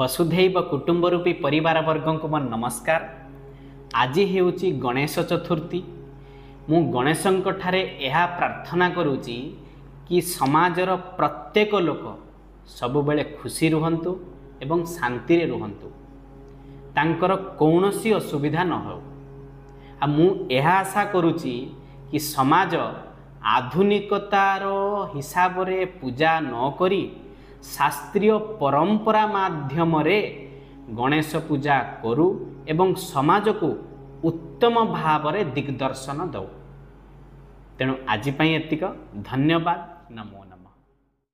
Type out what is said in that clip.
ବସୁଧୈବ କୁଟୁମ୍ବ ରୂପୀ ପରିବାରବର୍ଗଙ୍କୁ ମୋର ନମସ୍କାର ଆଜି ହେଉଛି ଗଣେଶ ଚତୁର୍ଥୀ ମୁଁ ଗଣେଶଙ୍କଠାରେ ଏହା ପ୍ରାର୍ଥନା କରୁଛି କି ସମାଜର ପ୍ରତ୍ୟେକ ଲୋକ ସବୁବେଳେ ଖୁସି ରୁହନ୍ତୁ ଏବଂ ଶାନ୍ତିରେ ରୁହନ୍ତୁ ତାଙ୍କର କୌଣସି ଅସୁବିଧା ନ ହେଉ ଆଉ ମୁଁ ଏହା ଆଶା କରୁଛି କି ସମାଜ ଆଧୁନିକତାର ହିସାବରେ ପୂଜା ନ କରି ଶାସ୍ତ୍ରୀୟ ପରମ୍ପରା ମାଧ୍ୟମରେ ଗଣେଶ ପୂଜା କରୁ ଏବଂ ସମାଜକୁ ଉତ୍ତମ ଭାବରେ ଦିଗ୍ଦର୍ଶନ ଦେଉ ତେଣୁ ଆଜି ପାଇଁ ଏତିକ ଧନ୍ୟବାଦ ନମୋ ନମଃ